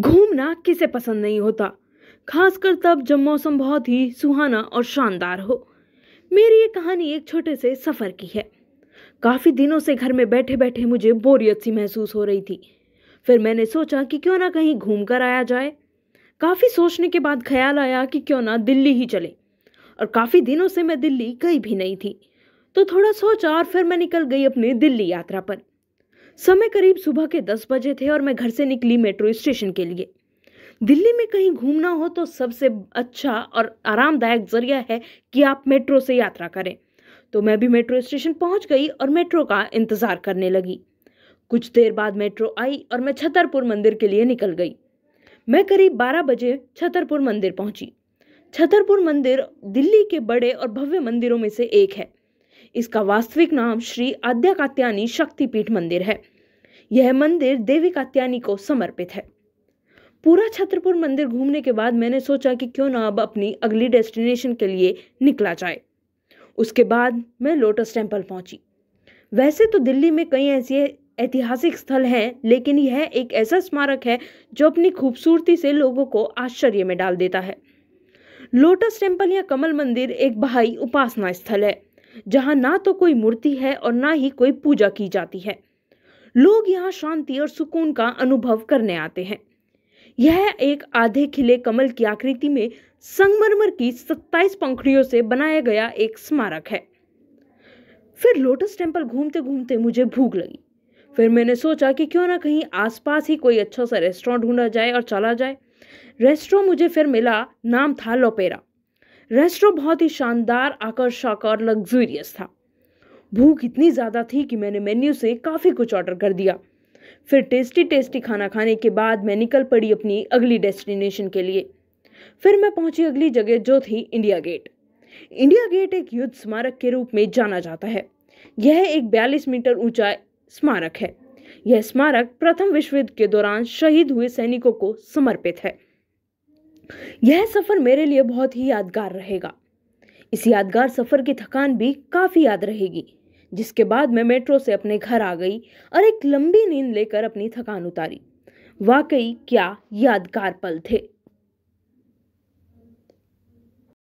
घूमना किसे पसंद नहीं होता खासकर तब जब मौसम बहुत ही सुहाना और शानदार हो मेरी ये कहानी एक छोटे से सफ़र की है काफ़ी दिनों से घर में बैठे बैठे मुझे बोरियत सी महसूस हो रही थी फिर मैंने सोचा कि क्यों ना कहीं घूम कर आया जाए काफ़ी सोचने के बाद ख्याल आया कि क्यों ना दिल्ली ही चले और काफ़ी दिनों से मैं दिल्ली गई भी नहीं थी तो थोड़ा सोचा और फिर मैं निकल गई अपनी दिल्ली यात्रा पर समय करीब सुबह के दस बजे थे और मैं घर से निकली मेट्रो स्टेशन के लिए दिल्ली में कहीं घूमना हो तो सबसे अच्छा और आरामदायक जरिया है कि आप मेट्रो से यात्रा करें तो मैं भी मेट्रो स्टेशन पहुंच गई और मेट्रो का इंतज़ार करने लगी कुछ देर बाद मेट्रो आई और मैं छतरपुर मंदिर के लिए निकल गई मैं करीब 12 बजे छतरपुर मंदिर पहुंची छतरपुर मंदिर दिल्ली के बड़े और भव्य मंदिरों में से एक है इसका वास्तविक नाम श्री आद्या कात्यानी शक्तिपीठ मंदिर है यह मंदिर देवी कात्यानी को समर्पित है पूरा छत्रपुर मंदिर घूमने के बाद मैंने सोचा कि क्यों ना अब अपनी अगली डेस्टिनेशन के लिए निकला जाए उसके बाद मैं लोटस टेम्पल पहुंची वैसे तो दिल्ली में कई ऐसे ऐतिहासिक स्थल हैं लेकिन यह एक ऐसा स्मारक है जो अपनी खूबसूरती से लोगों को आश्चर्य में डाल देता है लोटस टेम्पल या कमल मंदिर एक बहाई उपासना स्थल है जहाँ ना तो कोई मूर्ति है और ना ही कोई पूजा की जाती है लोग यहाँ शांति और सुकून का अनुभव करने आते हैं यह एक आधे खिले कमल की आकृति में संगमरमर की 27 पंखड़ियों से बनाया गया एक स्मारक है फिर लोटस टेम्पल घूमते घूमते मुझे भूख लगी फिर मैंने सोचा कि क्यों ना कहीं आसपास ही कोई अच्छा सा रेस्टोरेंट ढूंढा जाए और चला जाए रेस्टोरेंट मुझे फिर मिला नाम था लोपेरा रेस्टोरेंट बहुत ही शानदार आकर्षक और लग्जूरियस था भूख इतनी ज़्यादा थी कि मैंने मेन्यू से काफ़ी कुछ ऑर्डर कर दिया फिर टेस्टी टेस्टी खाना खाने के बाद मैं निकल पड़ी अपनी अगली डेस्टिनेशन के लिए फिर मैं पहुंची अगली जगह जो थी इंडिया गेट इंडिया गेट एक युद्ध स्मारक के रूप में जाना जाता है यह एक बयालीस मीटर ऊंचा स्मारक है यह स्मारक प्रथम विश्व युद्ध के दौरान शहीद हुए सैनिकों को समर्पित है यह सफर मेरे लिए बहुत ही यादगार रहेगा इस यादगार सफर की थकान भी काफी याद रहेगी जिसके बाद मैं मेट्रो से अपने घर आ गई और एक लंबी नींद लेकर अपनी थकान उतारी वाकई क्या यादगार पल थे